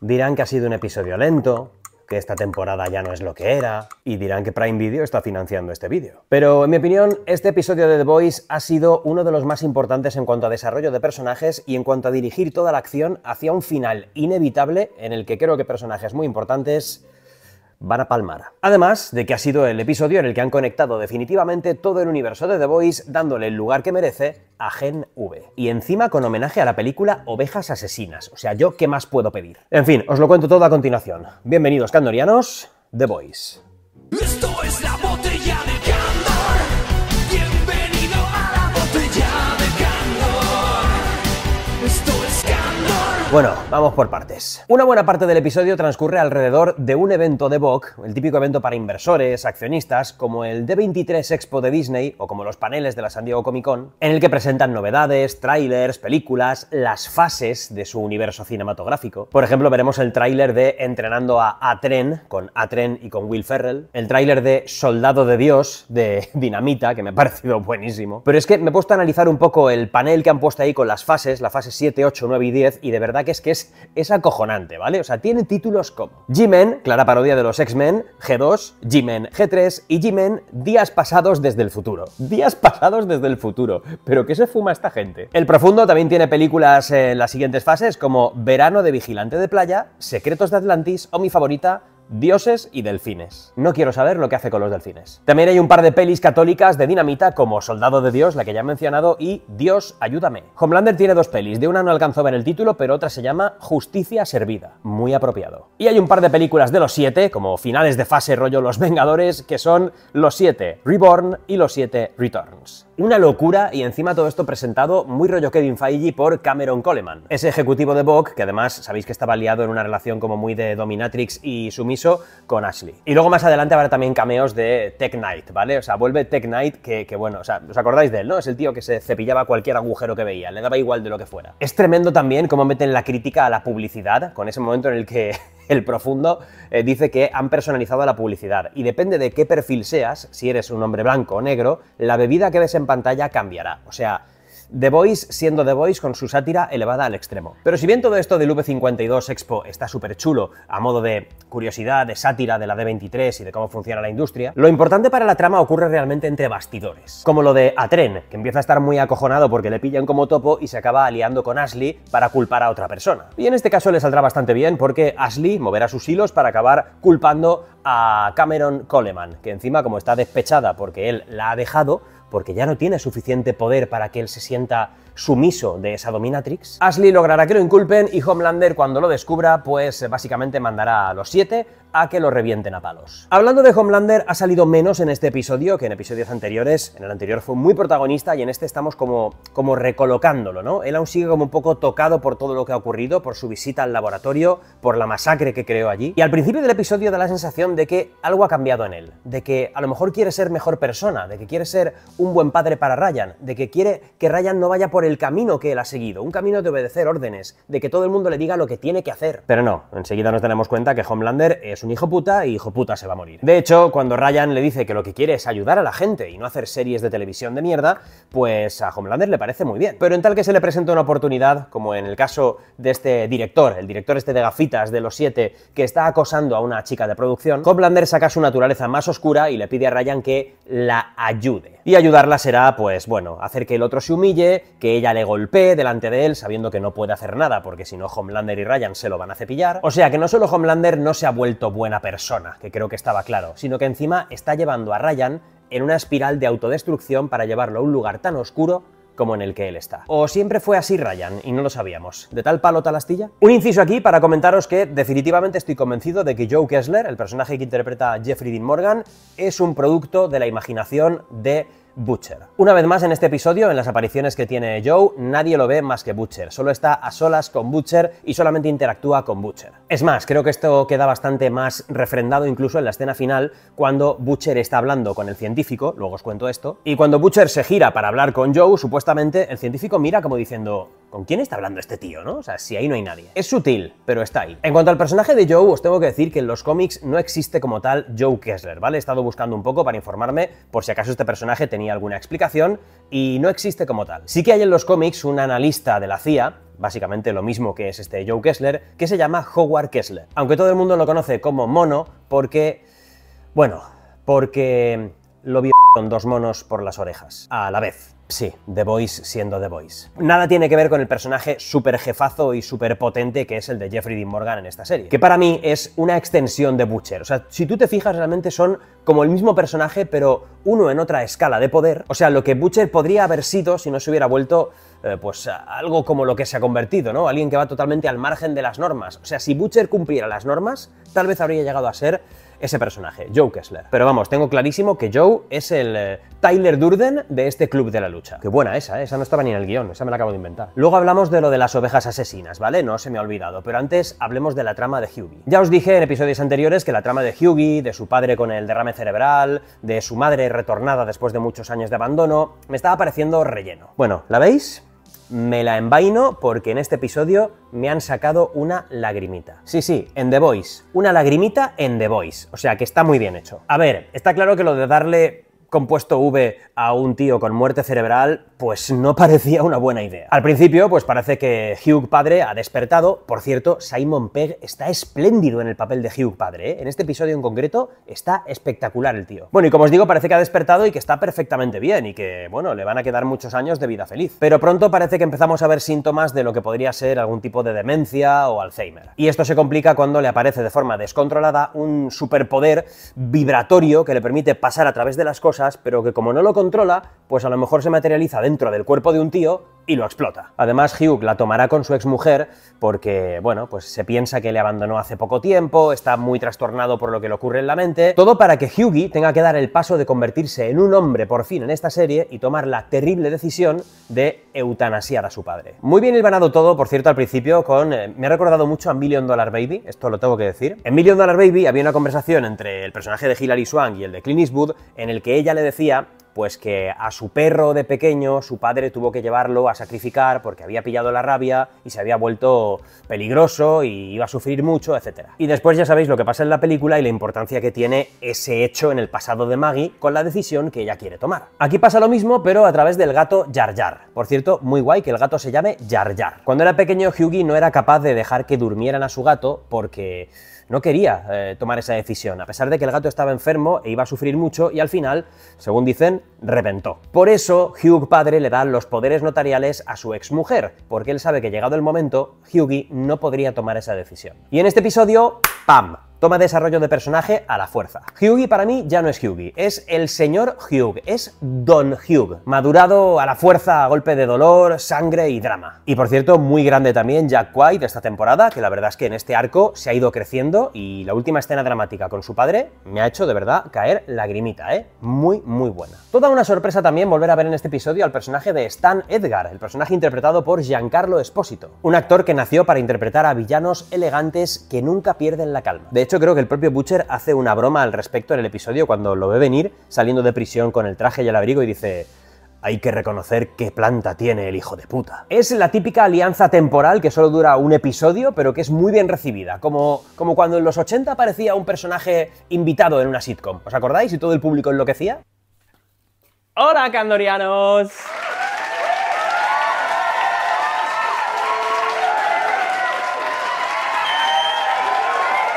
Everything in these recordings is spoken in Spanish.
Dirán que ha sido un episodio lento, que esta temporada ya no es lo que era, y dirán que Prime Video está financiando este vídeo. Pero en mi opinión, este episodio de The Voice ha sido uno de los más importantes en cuanto a desarrollo de personajes y en cuanto a dirigir toda la acción hacia un final inevitable en el que creo que personajes muy importantes van a palmar. Además de que ha sido el episodio en el que han conectado definitivamente todo el universo de The Voice, dándole el lugar que merece a Gen V. Y encima con homenaje a la película Ovejas Asesinas. O sea, yo qué más puedo pedir. En fin, os lo cuento todo a continuación. Bienvenidos, candorianos, The Voice. Bueno, vamos por partes. Una buena parte del episodio transcurre alrededor de un evento de Vogue, el típico evento para inversores, accionistas, como el D23 Expo de Disney o como los paneles de la San Diego Comic Con, en el que presentan novedades, tráilers, películas, las fases de su universo cinematográfico. Por ejemplo, veremos el tráiler de Entrenando a A-Tren, con A-Tren y con Will Ferrell, el tráiler de Soldado de Dios, de Dinamita, que me ha parecido buenísimo. Pero es que me he puesto a analizar un poco el panel que han puesto ahí con las fases, la fase 7, 8, 9 y 10, y de verdad que es que es, es acojonante, ¿vale? O sea, tiene títulos como G-Men, clara parodia de los X-Men, G2, G-Men G3 y G-Men Días pasados desde el futuro. Días pasados desde el futuro. ¿Pero qué se fuma esta gente? El Profundo también tiene películas en las siguientes fases como Verano de Vigilante de Playa, Secretos de Atlantis o mi favorita, dioses y delfines. No quiero saber lo que hace con los delfines. También hay un par de pelis católicas de dinamita como Soldado de Dios, la que ya he mencionado, y Dios, ayúdame. Homelander tiene dos pelis, de una no alcanzó a ver el título, pero otra se llama Justicia Servida. Muy apropiado. Y hay un par de películas de los siete, como finales de fase rollo Los Vengadores, que son Los Siete Reborn y Los Siete Returns. Una locura y encima todo esto presentado muy rollo Kevin Feige por Cameron Coleman. Ese ejecutivo de Vogue, que además sabéis que estaba liado en una relación como muy de dominatrix y sumiso con Ashley. Y luego más adelante habrá también cameos de Tech Knight, ¿vale? O sea, vuelve Tech Knight que, que bueno, o sea, os acordáis de él, ¿no? Es el tío que se cepillaba cualquier agujero que veía, le daba igual de lo que fuera. Es tremendo también cómo meten la crítica a la publicidad con ese momento en el que el profundo, eh, dice que han personalizado la publicidad y depende de qué perfil seas, si eres un hombre blanco o negro, la bebida que ves en pantalla cambiará. O sea, The Voice siendo The Voice con su sátira elevada al extremo. Pero si bien todo esto del V52 Expo está súper chulo, a modo de curiosidad, de sátira de la D23 y de cómo funciona la industria, lo importante para la trama ocurre realmente entre bastidores. Como lo de Atren, que empieza a estar muy acojonado porque le pillan como topo y se acaba aliando con Ashley para culpar a otra persona. Y en este caso le saldrá bastante bien porque Ashley moverá sus hilos para acabar culpando a Cameron Coleman, que encima como está despechada porque él la ha dejado, porque ya no tiene suficiente poder para que él se sienta sumiso de esa dominatrix. Ashley logrará que lo inculpen y Homelander cuando lo descubra pues básicamente mandará a los siete a que lo revienten a palos. Hablando de Homelander, ha salido menos en este episodio que en episodios anteriores. En el anterior fue muy protagonista y en este estamos como, como recolocándolo, ¿no? Él aún sigue como un poco tocado por todo lo que ha ocurrido, por su visita al laboratorio, por la masacre que creó allí. Y al principio del episodio da la sensación de que algo ha cambiado en él, de que a lo mejor quiere ser mejor persona, de que quiere ser un buen padre para Ryan, de que quiere que Ryan no vaya por el camino que él ha seguido, un camino de obedecer órdenes, de que todo el mundo le diga lo que tiene que hacer. Pero no, enseguida nos tenemos cuenta que Homelander es un hijo puta y hijo puta se va a morir. De hecho, cuando Ryan le dice que lo que quiere es ayudar a la gente y no hacer series de televisión de mierda, pues a Homelander le parece muy bien. Pero en tal que se le presenta una oportunidad, como en el caso de este director, el director este de gafitas de los siete, que está acosando a una chica de producción, Homelander saca su naturaleza más oscura y le pide a Ryan que la ayude. Y ayudarla será, pues bueno, hacer que el otro se humille, que ella le golpee delante de él sabiendo que no puede hacer nada, porque si no Homelander y Ryan se lo van a cepillar. O sea que no solo Homelander no se ha vuelto buena persona, que creo que estaba claro, sino que encima está llevando a Ryan en una espiral de autodestrucción para llevarlo a un lugar tan oscuro como en el que él está. O siempre fue así Ryan, y no lo sabíamos. ¿De tal palo tal astilla? Un inciso aquí para comentaros que definitivamente estoy convencido de que Joe Kessler, el personaje que interpreta Jeffrey Dean Morgan, es un producto de la imaginación de Butcher. Una vez más en este episodio, en las apariciones que tiene Joe, nadie lo ve más que Butcher, solo está a solas con Butcher y solamente interactúa con Butcher. Es más, creo que esto queda bastante más refrendado incluso en la escena final cuando Butcher está hablando con el científico, luego os cuento esto, y cuando Butcher se gira para hablar con Joe, supuestamente el científico mira como diciendo, ¿con quién está hablando este tío, no? O sea, si ahí no hay nadie. Es sutil, pero está ahí. En cuanto al personaje de Joe, os tengo que decir que en los cómics no existe como tal Joe Kessler, ¿vale? He estado buscando un poco para informarme por si acaso este personaje tenía alguna explicación y no existe como tal. Sí que hay en los cómics un analista de la CIA básicamente lo mismo que es este Joe Kessler, que se llama Howard Kessler. Aunque todo el mundo lo conoce como mono porque, bueno, porque lo vio con dos monos por las orejas, a la vez. Sí, The Voice siendo The Voice. Nada tiene que ver con el personaje súper jefazo y súper potente que es el de Jeffrey Dean Morgan en esta serie, que para mí es una extensión de Butcher. O sea, si tú te fijas, realmente son como el mismo personaje, pero uno en otra escala de poder. O sea, lo que Butcher podría haber sido si no se hubiera vuelto eh, pues algo como lo que se ha convertido, ¿no? Alguien que va totalmente al margen de las normas. O sea, si Butcher cumpliera las normas, tal vez habría llegado a ser ese personaje, Joe Kessler. Pero vamos, tengo clarísimo que Joe es el eh, Tyler Durden de este club de la lucha. Qué buena esa, ¿eh? esa no estaba ni en el guión, esa me la acabo de inventar. Luego hablamos de lo de las ovejas asesinas, ¿vale? No se me ha olvidado, pero antes hablemos de la trama de Hughie. Ya os dije en episodios anteriores que la trama de Hughie, de su padre con el derrame cerebral, de su madre retornada después de muchos años de abandono, me estaba pareciendo relleno. Bueno, ¿la veis? me la envaino porque en este episodio me han sacado una lagrimita. Sí, sí, en The Voice. Una lagrimita en The Voice. O sea que está muy bien hecho. A ver, está claro que lo de darle compuesto V a un tío con muerte cerebral, pues no parecía una buena idea. Al principio, pues parece que Hugh padre ha despertado. Por cierto, Simon Pegg está espléndido en el papel de Hugh padre. ¿eh? En este episodio en concreto está espectacular el tío. Bueno, y como os digo, parece que ha despertado y que está perfectamente bien y que, bueno, le van a quedar muchos años de vida feliz. Pero pronto parece que empezamos a ver síntomas de lo que podría ser algún tipo de demencia o Alzheimer. Y esto se complica cuando le aparece de forma descontrolada un superpoder vibratorio que le permite pasar a través de las cosas pero que como no lo controla, pues a lo mejor se materializa dentro del cuerpo de un tío y lo explota. Además, Hugh la tomará con su exmujer porque, bueno, pues se piensa que le abandonó hace poco tiempo, está muy trastornado por lo que le ocurre en la mente, todo para que Hughie tenga que dar el paso de convertirse en un hombre por fin en esta serie y tomar la terrible decisión de eutanasiar a su padre. Muy bien hilvanado todo, por cierto, al principio con... Eh, me ha recordado mucho a Million Dollar Baby, esto lo tengo que decir. En Million Dollar Baby había una conversación entre el personaje de Hilary Swank y el de Clint Eastwood en el que ella le decía pues que a su perro de pequeño su padre tuvo que llevarlo a sacrificar porque había pillado la rabia y se había vuelto peligroso y iba a sufrir mucho, etc. Y después ya sabéis lo que pasa en la película y la importancia que tiene ese hecho en el pasado de Maggie con la decisión que ella quiere tomar. Aquí pasa lo mismo pero a través del gato Jar Jar. Por cierto, muy guay que el gato se llame Jar Cuando era pequeño Hughie no era capaz de dejar que durmieran a su gato porque no quería eh, tomar esa decisión, a pesar de que el gato estaba enfermo e iba a sufrir mucho y al final, según dicen, reventó. Por eso, Hugh padre le da los poderes notariales a su exmujer, porque él sabe que llegado el momento, Hughie no podría tomar esa decisión. Y en este episodio, ¡pam! Toma desarrollo de personaje a la fuerza. Hughie para mí ya no es Hughie, es el señor Hugh, es Don Hugh. madurado a la fuerza a golpe de dolor, sangre y drama. Y por cierto, muy grande también Jack White de esta temporada, que la verdad es que en este arco se ha ido creciendo y la última escena dramática con su padre me ha hecho de verdad caer lagrimita, ¿eh? Muy, muy buena. Toda una sorpresa también volver a ver en este episodio al personaje de Stan Edgar, el personaje interpretado por Giancarlo Espósito, un actor que nació para interpretar a villanos elegantes que nunca pierden la calma. De hecho, yo creo que el propio Butcher hace una broma al respecto en el episodio cuando lo ve venir saliendo de prisión con el traje y el abrigo y dice, hay que reconocer qué planta tiene el hijo de puta. Es la típica alianza temporal que solo dura un episodio, pero que es muy bien recibida, como, como cuando en los 80 aparecía un personaje invitado en una sitcom. ¿Os acordáis? Y todo el público enloquecía. ¡Hola, candorianos!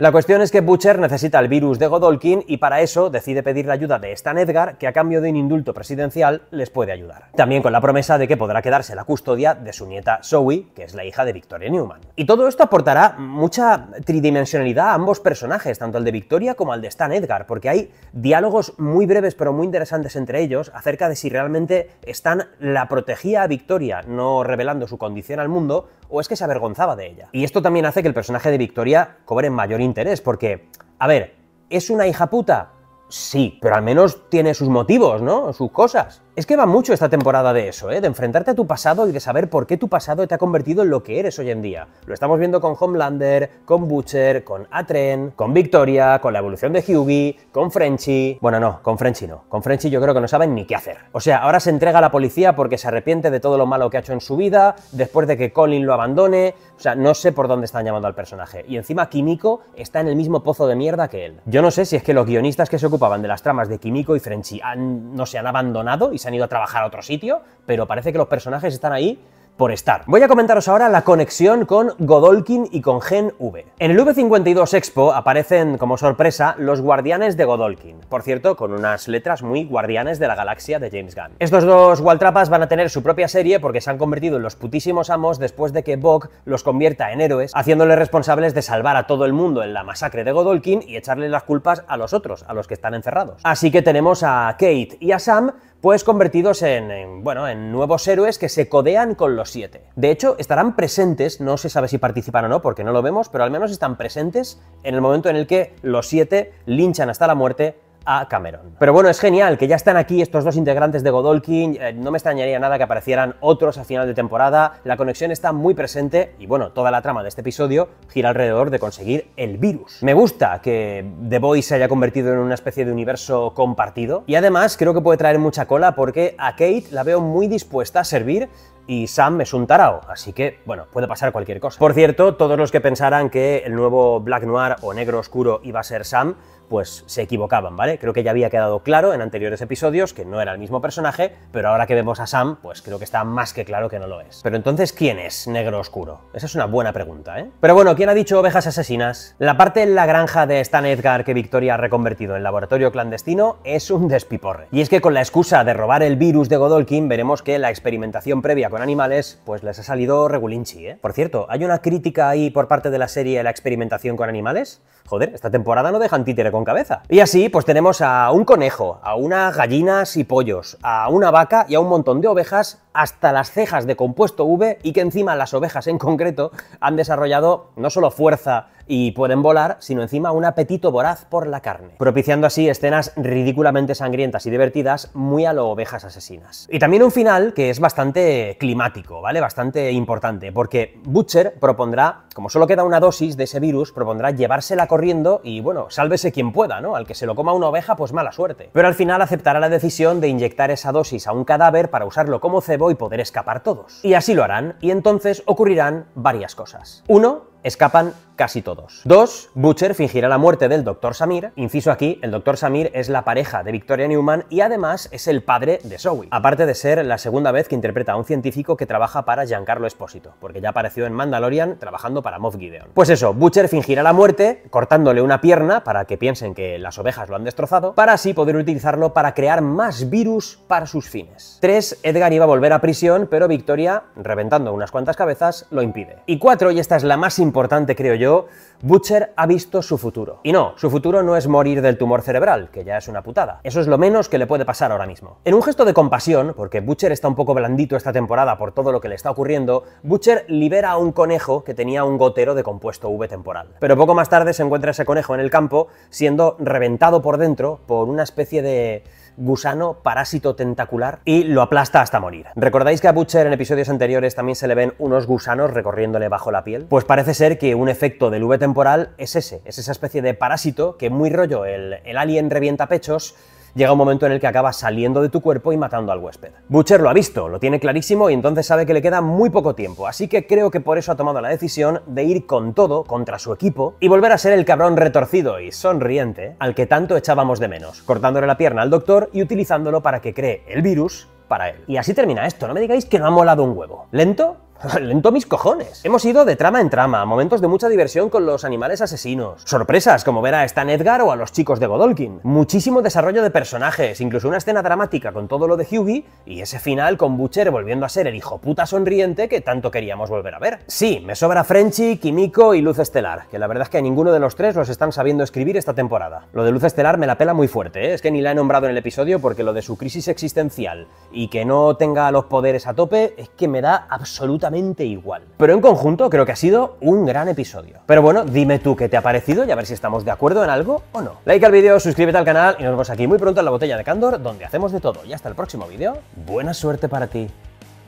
La cuestión es que Butcher necesita el virus de Godolkin y para eso decide pedir la ayuda de Stan Edgar, que a cambio de un indulto presidencial les puede ayudar. También con la promesa de que podrá quedarse la custodia de su nieta Zoe, que es la hija de Victoria Newman. Y todo esto aportará mucha tridimensionalidad a ambos personajes, tanto al de Victoria como al de Stan Edgar, porque hay diálogos muy breves pero muy interesantes entre ellos acerca de si realmente Stan la protegía a Victoria, no revelando su condición al mundo, o es que se avergonzaba de ella. Y esto también hace que el personaje de Victoria cobre mayor interés, porque, a ver, ¿es una hija puta? Sí, pero al menos tiene sus motivos, ¿no? Sus cosas. Es que va mucho esta temporada de eso, ¿eh? de enfrentarte a tu pasado y de saber por qué tu pasado te ha convertido en lo que eres hoy en día. Lo estamos viendo con Homelander, con Butcher, con Atren, con Victoria, con la evolución de Hughie, con Frenchy. Bueno, no, con Frenchy no. Con Frenchy yo creo que no saben ni qué hacer. O sea, ahora se entrega a la policía porque se arrepiente de todo lo malo que ha hecho en su vida, después de que Colin lo abandone. O sea, no sé por dónde están llamando al personaje. Y encima Kimiko está en el mismo pozo de mierda que él. Yo no sé si es que los guionistas que se ocupaban de las tramas de Kimiko y Frenchy no se han abandonado y se han ido a trabajar a otro sitio, pero parece que los personajes están ahí por estar. Voy a comentaros ahora la conexión con Godolkin y con Gen V. En el V52 Expo aparecen, como sorpresa, los guardianes de Godolkin, por cierto, con unas letras muy guardianes de la galaxia de James Gunn. Estos dos Waltrapas van a tener su propia serie porque se han convertido en los putísimos amos después de que Bog los convierta en héroes, haciéndoles responsables de salvar a todo el mundo en la masacre de Godolkin y echarle las culpas a los otros, a los que están encerrados. Así que tenemos a Kate y a Sam pues convertidos en, bueno, en nuevos héroes que se codean con los siete. De hecho, estarán presentes, no se sabe si participan o no, porque no lo vemos, pero al menos están presentes en el momento en el que los siete linchan hasta la muerte a Cameron. Pero bueno, es genial que ya están aquí estos dos integrantes de Godolkin. Eh, no me extrañaría nada que aparecieran otros a final de temporada. La conexión está muy presente y bueno, toda la trama de este episodio gira alrededor de conseguir el virus. Me gusta que The Boys se haya convertido en una especie de universo compartido y además creo que puede traer mucha cola porque a Kate la veo muy dispuesta a servir y Sam es un tarao, así que, bueno, puede pasar cualquier cosa. Por cierto, todos los que pensaran que el nuevo Black Noir o Negro Oscuro iba a ser Sam, pues se equivocaban, ¿vale? Creo que ya había quedado claro en anteriores episodios que no era el mismo personaje, pero ahora que vemos a Sam, pues creo que está más que claro que no lo es. Pero entonces, ¿quién es Negro Oscuro? Esa es una buena pregunta, ¿eh? Pero bueno, ¿quién ha dicho ovejas asesinas? La parte en la granja de Stan Edgar que Victoria ha reconvertido en laboratorio clandestino es un despiporre. Y es que con la excusa de robar el virus de Godolkin, veremos que la experimentación previa con animales, pues les ha salido regulinchi, ¿eh? Por cierto, ¿hay una crítica ahí por parte de la serie a la experimentación con animales? Joder, esta temporada no dejan títere con cabeza. Y así, pues tenemos a un conejo, a unas gallinas y pollos, a una vaca y a un montón de ovejas hasta las cejas de compuesto V y que encima las ovejas en concreto han desarrollado no solo fuerza y pueden volar, sino encima un apetito voraz por la carne, propiciando así escenas ridículamente sangrientas y divertidas muy a lo ovejas asesinas. Y también un final que es bastante climático, ¿vale? Bastante importante, porque Butcher propondrá, como solo queda una dosis de ese virus, propondrá llevársela corriendo y bueno, sálvese quien pueda, ¿no? Al que se lo coma una oveja, pues mala suerte. Pero al final aceptará la decisión de inyectar esa dosis a un cadáver para usarlo como cebo y poder escapar todos. Y así lo harán, y entonces ocurrirán varias cosas. Uno, Escapan casi todos. 2. Butcher fingirá la muerte del Dr. Samir. Inciso aquí, el Dr. Samir es la pareja de Victoria Newman y además es el padre de Zoe. Aparte de ser la segunda vez que interpreta a un científico que trabaja para Giancarlo Espósito, porque ya apareció en Mandalorian trabajando para Moff Gideon. Pues eso, Butcher fingirá la muerte cortándole una pierna para que piensen que las ovejas lo han destrozado, para así poder utilizarlo para crear más virus para sus fines. 3. Edgar iba a volver a prisión, pero Victoria, reventando unas cuantas cabezas, lo impide. Y 4. Y esta es la más importante, creo yo, Butcher ha visto su futuro. Y no, su futuro no es morir del tumor cerebral, que ya es una putada. Eso es lo menos que le puede pasar ahora mismo. En un gesto de compasión, porque Butcher está un poco blandito esta temporada por todo lo que le está ocurriendo, Butcher libera a un conejo que tenía un gotero de compuesto V temporal. Pero poco más tarde se encuentra ese conejo en el campo siendo reventado por dentro por una especie de gusano parásito tentacular y lo aplasta hasta morir. ¿Recordáis que a Butcher en episodios anteriores también se le ven unos gusanos recorriéndole bajo la piel? Pues parece ser que un efecto del V temporal temporal es ese, es esa especie de parásito que muy rollo, el, el alien revienta pechos, llega un momento en el que acaba saliendo de tu cuerpo y matando al huésped. Butcher lo ha visto, lo tiene clarísimo y entonces sabe que le queda muy poco tiempo, así que creo que por eso ha tomado la decisión de ir con todo contra su equipo y volver a ser el cabrón retorcido y sonriente al que tanto echábamos de menos, cortándole la pierna al doctor y utilizándolo para que cree el virus para él. Y así termina esto, no me digáis que no ha molado un huevo. ¿Lento? Lento mis cojones. Hemos ido de trama en trama, momentos de mucha diversión con los animales asesinos, sorpresas como ver a Stan Edgar o a los chicos de Godolkin, muchísimo desarrollo de personajes, incluso una escena dramática con todo lo de Hughie y ese final con Butcher volviendo a ser el hijo puta sonriente que tanto queríamos volver a ver. Sí, me sobra Frenchy, Kimiko y Luz Estelar, que la verdad es que a ninguno de los tres los están sabiendo escribir esta temporada. Lo de Luz Estelar me la pela muy fuerte, ¿eh? es que ni la he nombrado en el episodio porque lo de su crisis existencial y que no tenga los poderes a tope es que me da absolutamente igual. Pero en conjunto creo que ha sido un gran episodio. Pero bueno, dime tú qué te ha parecido y a ver si estamos de acuerdo en algo o no. Like al vídeo, suscríbete al canal y nos vemos aquí muy pronto en la botella de Candor, donde hacemos de todo. Y hasta el próximo vídeo. Buena suerte para ti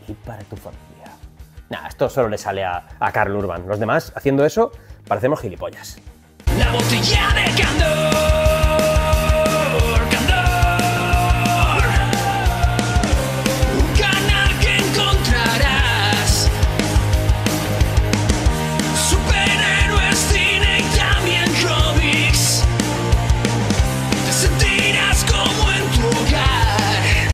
y para tu familia. Nah, esto solo le sale a, a Carl Urban. Los demás, haciendo eso, parecemos gilipollas. La botella de Candor.